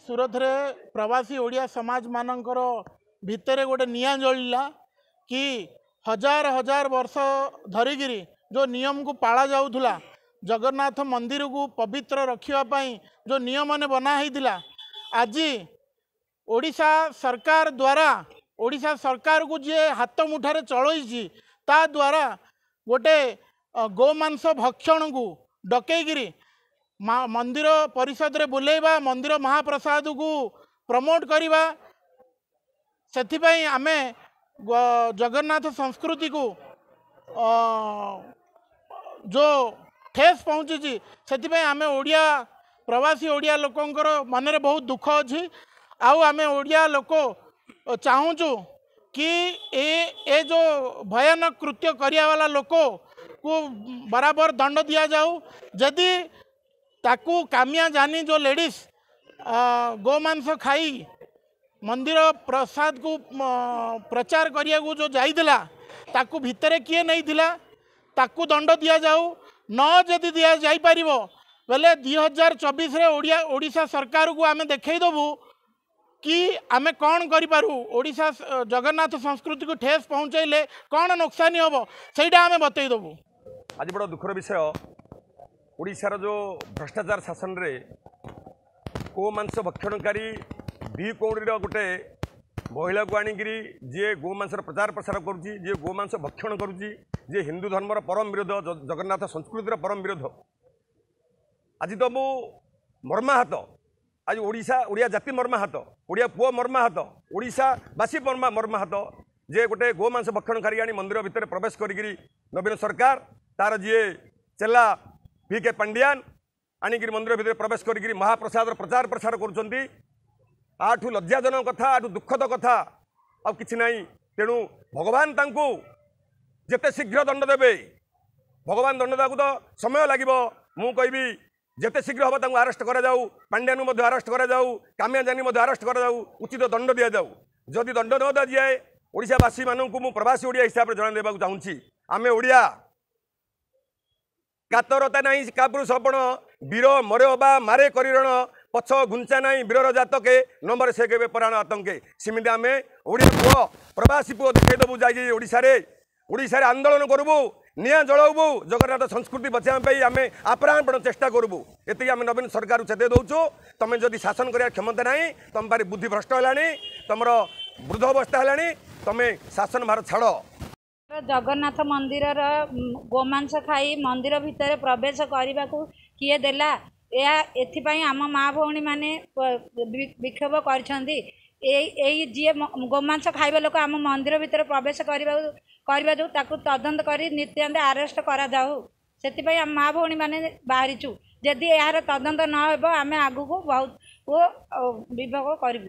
सुरते प्रवासी ओडिया समाज ओडियाज म भिरी गएँ जलि हजार हजार वर्ष धरिक जो नियम को पाला पालाउँला जगन्नाथ को पवित्र जो नियम नै बनाहस आज सरकार द्वारा ओडा सरकारको जिए हातमुठा चलैछि ता गोमांस भक्षण को डकैकरी ମନ୍ଦିର ପରିଷଦରେ ବୁଲେଇବା ମନ୍ଦିର ମହାପ୍ରସାଦକୁ ପ୍ରମୋଟ୍ କରିବା ସେଥିପାଇଁ ଆମେ ଜଗନ୍ନାଥ ସଂସ୍କୃତିକୁ ଯେଉଁ ଠେସ୍ ପହଞ୍ଚୁଛି ସେଥିପାଇଁ ଆମେ ଓଡ଼ିଆ ପ୍ରବାସୀ ଓଡ଼ିଆ ଲୋକଙ୍କର ମନରେ ବହୁତ ଦୁଃଖ ଅଛି ଆଉ ଆମେ ଓଡ଼ିଆ ଲୋକ ଚାହୁଁଛୁ କି ଏ ଏ ଯେଉଁ ଭୟାନକ କୃତ୍ୟ କରିବାବାଲା ଲୋକକୁ ବରାବର ଦଣ୍ଡ ଦିଆଯାଉ ଯଦି ତାକୁ କାମିଆ ଜାନି ଯେଉଁ ଲେଡ଼ିଜ୍ ଗୋମାଂସ ଖାଇ ମନ୍ଦିର ପ୍ରସାଦକୁ ପ୍ରଚାର କରିବାକୁ ଯେଉଁ ଯାଇଥିଲା ତାକୁ ଭିତରେ କିଏ ନେଇଥିଲା ତାକୁ ଦଣ୍ଡ ଦିଆଯାଉ ନ ଯଦି ଦିଆଯାଇପାରିବ ବୋଲେ ଦୁଇ ହଜାର ଚବିଶରେ ଓଡ଼ିଆ ଓଡ଼ିଶା ସରକାରକୁ ଆମେ ଦେଖେଇଦେବୁ କି ଆମେ କ'ଣ କରିପାରୁ ଓଡ଼ିଶା ଜଗନ୍ନାଥ ସଂସ୍କୃତିକୁ ଠେସ୍ ପହଞ୍ଚାଇଲେ କ'ଣ ନୋକସାନି ହେବ ସେଇଟା ଆମେ ବତେଇଦେବୁ ଆଜି ବଡ଼ ଦୁଃଖର ବିଷୟ ଓଡ଼ିଶାର ଯେଉଁ ଭ୍ରଷ୍ଟାଚାର ଶାସନରେ ମାଂସ ଭକ୍ଷଣକାରୀ ବି କୌଡ଼ିର ଗୋଟେ ମହିଳାକୁ ଆଣିକିରି ଯିଏ ଗୋମାଂସର ପ୍ରଚାର ପ୍ରସାର କରୁଛି ଯିଏ ଗୋମାଂସ ଭକ୍ଷଣ କରୁଛି ଯିଏ ହିନ୍ଦୁ ଧର୍ମର ପରମ ବିରୋଧ ଜଗନ୍ନାଥ ସଂସ୍କୃତିର ପରମ ବିରୋଧ ଆଜି ତ ମୁଁ ମର୍ମାହତ ଆଜି ଓଡ଼ିଶା ଓଡ଼ିଆ ଜାତି ମର୍ମାହତ ଓଡ଼ିଆ ପୁଅ ମର୍ମାହତ ଓଡ଼ିଶାବାସୀ ମର୍ମା ମର୍ମାହତ ଯିଏ ଗୋଟେ ଗୋମାଂସ ଭକ୍ଷଣକାରୀ ଆଣି ମନ୍ଦିର ଭିତରେ ପ୍ରବେଶ କରିକିରି ନବୀନ ସରକାର ତାର ଯିଏ ଚେଲା ପି କେ ପାଣ୍ଡିଆନ ଆଣିକିରି ମନ୍ଦିର ଭିତରେ ପ୍ରବେଶ କରିକିରି ମହାପ୍ରସାଦର ପ୍ରଚାର ପ୍ରସାର କରୁଛନ୍ତି ଆଠୁ ଲଜ୍ଜାଜନକ କଥା ଆଠୁ ଦୁଃଖଦ କଥା ଆଉ କିଛି ନାହିଁ ତେଣୁ ଭଗବାନ ତାଙ୍କୁ ଯେତେ ଶୀଘ୍ର ଦଣ୍ଡ ଦେବେ ଭଗବାନ ଦଣ୍ଡ ଦେବାକୁ ତ ସମୟ ଲାଗିବ ମୁଁ କହିବି ଯେତେ ଶୀଘ୍ର ହେବ ତାଙ୍କୁ ଆରେଷ୍ଟ କରାଯାଉ ପାଣ୍ଡିଆନକୁ ମଧ୍ୟ ଆରେଷ୍ଟ କରାଯାଉ କାମିଆଜାନୀ ମଧ୍ୟ ଆରେଷ୍ଟ କରାଯାଉ ଉଚିତ ଦଣ୍ଡ ଦିଆଯାଉ ଯଦି ଦଣ୍ଡ ନ ଦିଆଯାଏ ଓଡ଼ିଶାବାସୀମାନଙ୍କୁ ମୁଁ ପ୍ରବାସୀ ଓଡ଼ିଆ ହିସାବରେ ଜଣାଇ ଦେବାକୁ ଚାହୁଁଛି ଆମେ ଓଡ଼ିଆ କାତରତା ନାହିଁ କାବୁରୁ ସପଣ ବୀର ମରେ ବା ମାରେ କରିରଣ ପଛ ଘୁଞ୍ଚା ନାହିଁ ବୀରର ଜାତକେ ନମ୍ବର ସେ କେବେ ପରାଣ ଆତଙ୍କେ ସେମିତି ଆମେ ଓଡ଼ିଆ ପୁଅ ପ୍ରବାସୀ ପୁଅ ଯାଇ ଯାଇକି ଓଡ଼ିଶାରେ ଓଡ଼ିଶାରେ ଆନ୍ଦୋଳନ କରିବୁ ନିଆଁ ଜଳାଇବୁ ଜଗନ୍ନାଥ ସଂସ୍କୃତି ବଞ୍ଚାଇବା ପାଇଁ ଆମେ ଆପ୍ରାଣପଣ ଚେଷ୍ଟା କରିବୁ ଏତିକି ଆମେ ନବୀନ ସରକାରକୁ ଚେତେଇ ଦେଉଛୁ ତୁମେ ଯଦି ଶାସନ କରିବାର କ୍ଷମତା ନାହିଁ ତୁମ ପାରି ବୁଦ୍ଧି ଭ୍ରଷ୍ଟ ହେଲାଣି ତୁମର ବୃଦ୍ଧ ଅବସ୍ଥା ହେଲାଣି ତୁମେ ଶାସନ ଭାର ଛାଡ଼ ଜଗନ୍ନାଥ ମନ୍ଦିରର ଗୋମାଂସ ଖାଇ ମନ୍ଦିର ଭିତରେ ପ୍ରବେଶ କରିବାକୁ କିଏ ଦେଲା ଏହା ଏଥିପାଇଁ ଆମ ମା ଭଉଣୀମାନେ ବିକ୍ଷୋଭ କରିଛନ୍ତି ଏଇ ଏଇ ଯିଏ ଗୋମାଂସ ଖାଇବା ଲୋକ ଆମ ମନ୍ଦିର ଭିତରେ ପ୍ରବେଶ କରିବାକୁ କରିବା ଯୋଗୁଁ ତାକୁ ତଦନ୍ତ କରି ନିତ୍ୟାନ୍ତ ଆରେଷ୍ଟ କରାଯାଉ ସେଥିପାଇଁ ଆମ ମା ଭଉଣୀମାନେ ବାହାରିଛୁ ଯଦି ଏହାର ତଦନ୍ତ ନ ହେବ ଆମେ ଆଗକୁ ବହୁତ ବିଭୋଗ କରିବୁ